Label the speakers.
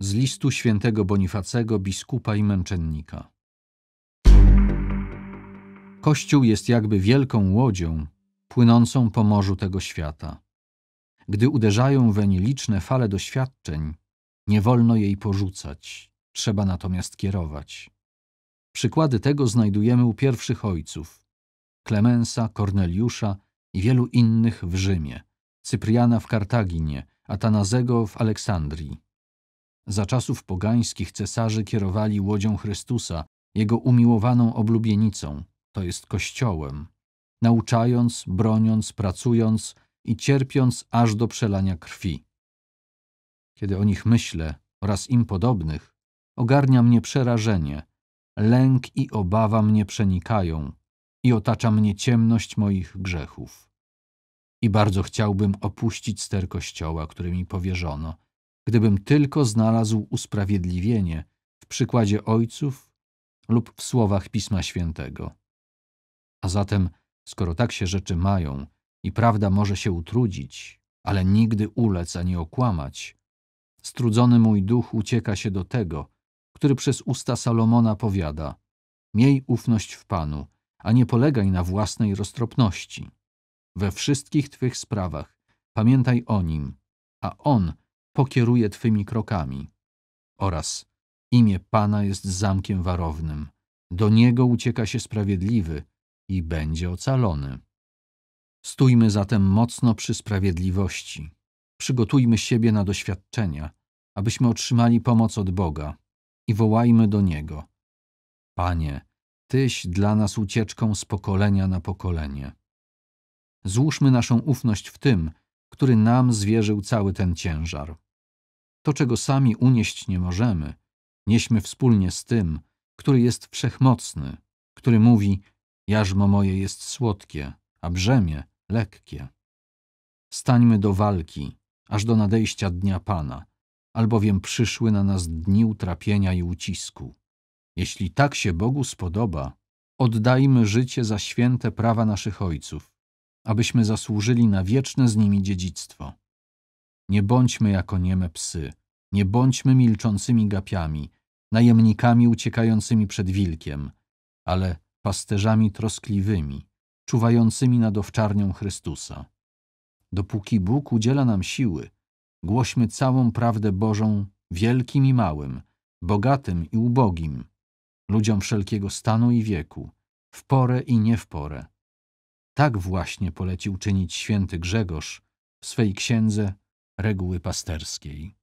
Speaker 1: Z listu świętego Bonifacego, biskupa i męczennika. Kościół jest jakby wielką łodzią płynącą po morzu tego świata. Gdy uderzają weń liczne fale doświadczeń, nie wolno jej porzucać, trzeba natomiast kierować. Przykłady tego znajdujemy u pierwszych ojców Klemensa, Korneliusza i wielu innych w Rzymie, Cypriana w Kartaginie, Atanazego w Aleksandrii. Za czasów pogańskich cesarzy kierowali łodzią Chrystusa, jego umiłowaną oblubienicą, to jest Kościołem, nauczając, broniąc, pracując i cierpiąc aż do przelania krwi. Kiedy o nich myślę oraz im podobnych, ogarnia mnie przerażenie, lęk i obawa mnie przenikają i otacza mnie ciemność moich grzechów. I bardzo chciałbym opuścić ster kościoła, który mi powierzono, gdybym tylko znalazł usprawiedliwienie w przykładzie ojców lub w słowach Pisma Świętego. A zatem, skoro tak się rzeczy mają i prawda może się utrudzić, ale nigdy ulec ani okłamać, strudzony mój duch ucieka się do tego, który przez usta Salomona powiada: Miej ufność w Panu, a nie polegaj na własnej roztropności. We wszystkich twych sprawach pamiętaj o nim, a on pokieruje Twymi krokami. Oraz imię Pana jest zamkiem warownym. Do Niego ucieka się sprawiedliwy i będzie ocalony. Stójmy zatem mocno przy sprawiedliwości. Przygotujmy siebie na doświadczenia, abyśmy otrzymali pomoc od Boga i wołajmy do Niego. Panie, Tyś dla nas ucieczką z pokolenia na pokolenie. Złóżmy naszą ufność w tym, który nam zwierzył cały ten ciężar. To, czego sami unieść nie możemy, nieśmy wspólnie z tym, który jest wszechmocny, który mówi: Jarzmo moje jest słodkie, a brzemię lekkie. Stańmy do walki, aż do nadejścia dnia Pana, albowiem przyszły na nas dni utrapienia i ucisku. Jeśli tak się Bogu spodoba, oddajmy życie za święte prawa naszych ojców, abyśmy zasłużyli na wieczne z nimi dziedzictwo. Nie bądźmy jako nieme psy, nie bądźmy milczącymi gapiami, najemnikami uciekającymi przed wilkiem, ale pasterzami troskliwymi, czuwającymi nad owczarnią Chrystusa. Dopóki Bóg udziela nam siły, głośmy całą prawdę Bożą wielkim i małym, bogatym i ubogim, ludziom wszelkiego stanu i wieku, w porę i nie w porę. Tak właśnie polecił czynić święty Grzegorz w swej księdze reguły pasterskiej.